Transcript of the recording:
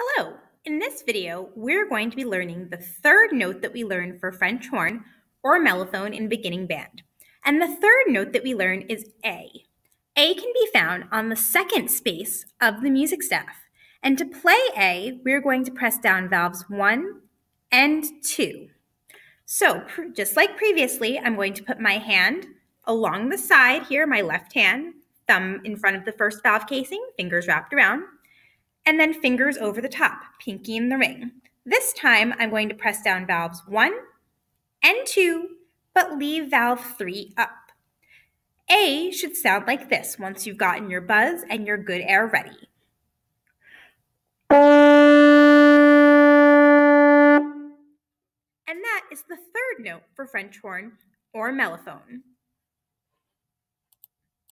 Hello! In this video, we're going to be learning the third note that we learn for French horn or mellophone in beginning band. And the third note that we learn is A. A can be found on the second space of the music staff. And to play A, we're going to press down valves 1 and 2. So, just like previously, I'm going to put my hand along the side here, my left hand, thumb in front of the first valve casing, fingers wrapped around, and then fingers over the top, pinky in the ring. This time I'm going to press down valves one and two, but leave valve three up. A should sound like this once you've gotten your buzz and your good air ready. And that is the third note for French horn or mellophone.